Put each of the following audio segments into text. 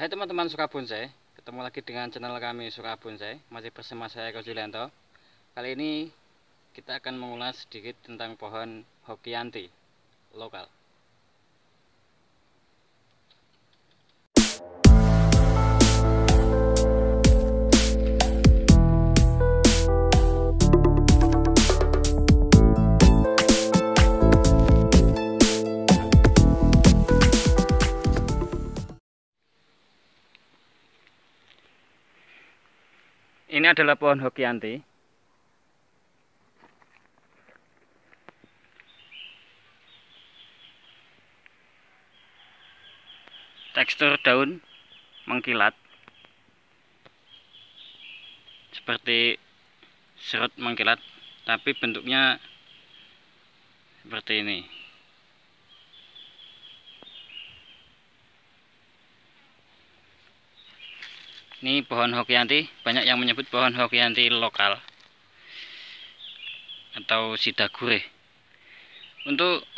Hai teman-teman bonsai, ketemu lagi dengan channel kami bonsai, masih bersama saya Kojulianto. Kali ini kita akan mengulas sedikit tentang pohon hokianti lokal. Ini adalah pohon hokianti. Tekstur daun mengkilat. Seperti serut mengkilat, tapi bentuknya seperti ini. ini pohon hokianti banyak yang menyebut pohon hokianti lokal atau sidagure untuk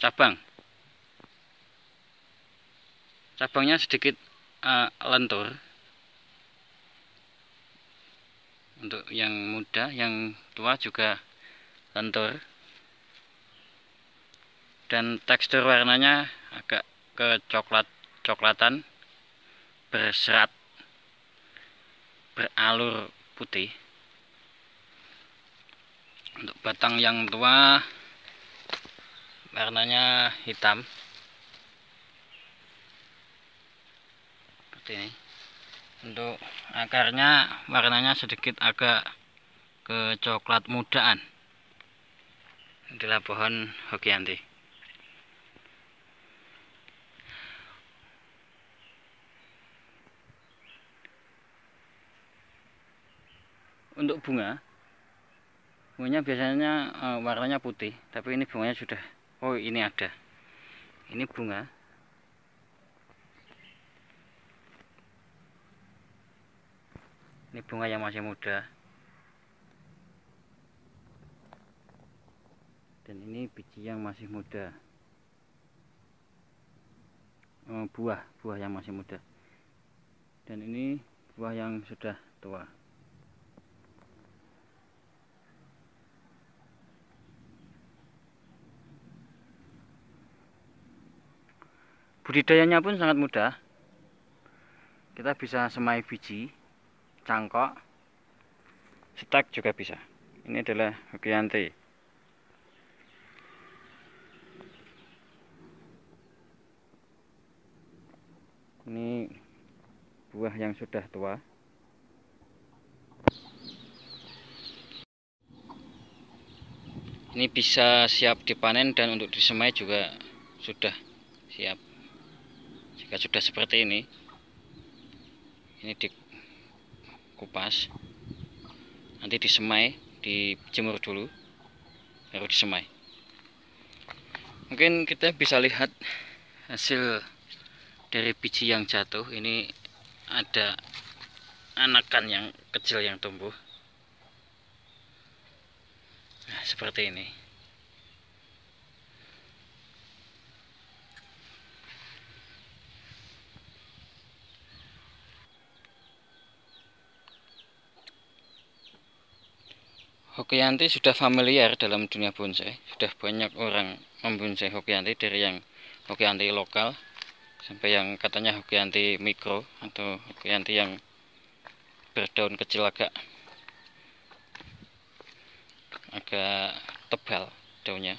cabang cabangnya sedikit uh, lentur untuk yang muda yang tua juga lentur dan tekstur warnanya agak kecoklat coklatan berserat beralur putih untuk batang yang tua warnanya hitam seperti ini untuk akarnya warnanya sedikit agak kecoklat mudaan inilah pohon hokianti untuk bunga bunganya biasanya uh, warnanya putih tapi ini bunganya sudah oh ini ada ini bunga ini bunga yang masih muda dan ini biji yang masih muda eh, buah buah yang masih muda dan ini buah yang sudah tua budidayanya pun sangat mudah kita bisa semai biji cangkok stek juga bisa ini adalah hukianti. ini buah yang sudah tua ini bisa siap dipanen dan untuk disemai juga sudah siap jika sudah seperti ini ini dikupas nanti disemai dijemur dulu baru disemai mungkin kita bisa lihat hasil dari biji yang jatuh ini ada anakan yang kecil yang tumbuh nah, seperti ini Hokianti sudah familiar dalam dunia bonsai. Sudah banyak orang membonsai Hokianti dari yang Hokianti lokal sampai yang katanya Hokianti mikro atau Hokianti yang berdaun kecil agak agak tebal daunnya.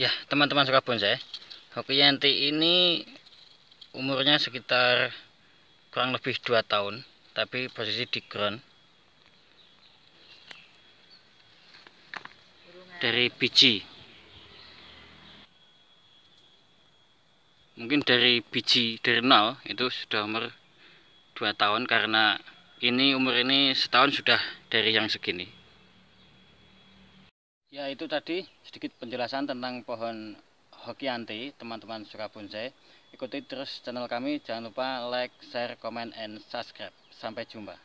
ya teman-teman suka bonsai hoki yanti ini umurnya sekitar kurang lebih 2 tahun tapi posisi di ground dari biji mungkin dari biji dari nol itu sudah umur 2 tahun karena ini umur ini setahun sudah dari yang segini Ya itu tadi sedikit penjelasan tentang pohon hokiante teman-teman suka bonsai. Ikuti terus channel kami, jangan lupa like, share, comment, and subscribe. Sampai jumpa.